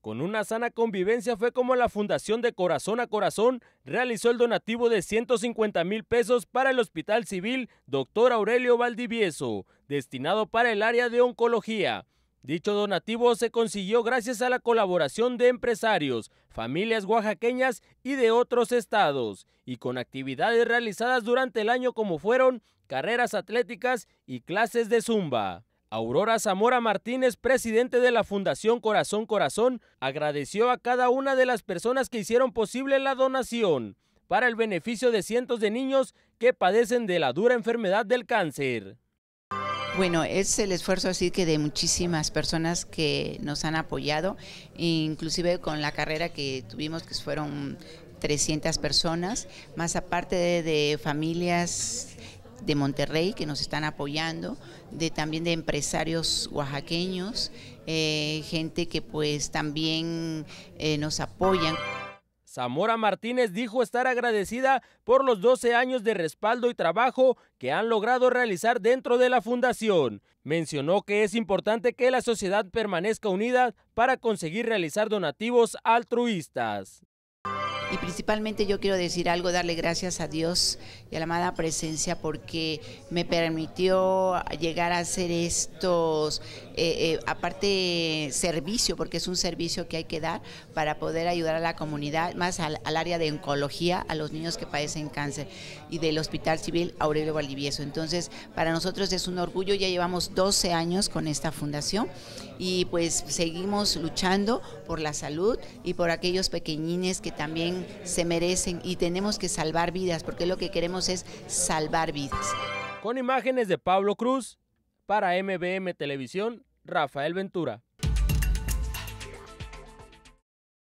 Con una sana convivencia fue como la Fundación de Corazón a Corazón realizó el donativo de 150 mil pesos para el Hospital Civil Dr. Aurelio Valdivieso, destinado para el área de oncología. Dicho donativo se consiguió gracias a la colaboración de empresarios, familias oaxaqueñas y de otros estados, y con actividades realizadas durante el año como fueron carreras atléticas y clases de zumba. Aurora Zamora Martínez, presidente de la Fundación Corazón Corazón, agradeció a cada una de las personas que hicieron posible la donación para el beneficio de cientos de niños que padecen de la dura enfermedad del cáncer. Bueno, es el esfuerzo así que de muchísimas personas que nos han apoyado, inclusive con la carrera que tuvimos, que fueron 300 personas, más aparte de, familias de Monterrey que nos están apoyando, de también de empresarios oaxaqueños, eh, gente que pues también eh, nos apoyan. Zamora Martínez dijo estar agradecida por los 12 años de respaldo y trabajo que han logrado realizar dentro de la fundación. Mencionó que es importante que la sociedad permanezca unida para conseguir realizar donativos altruistas. Y principalmente yo quiero decir algo, darle gracias a Dios y a la amada presencia porque me permitió llegar a hacer estos, eh, eh, aparte servicio, porque es un servicio que hay que dar para poder ayudar a la comunidad, más al, al área de oncología, a los niños que padecen cáncer y del Hospital Civil Aurelio Valdivieso. Entonces, para nosotros es un orgullo, ya llevamos 12 años con esta fundación y pues seguimos luchando por la salud y por aquellos pequeñines que también se merecen y tenemos que salvar vidas, porque lo que queremos es salvar vidas. Con imágenes de Pablo Cruz, para MBM Televisión, Rafael Ventura.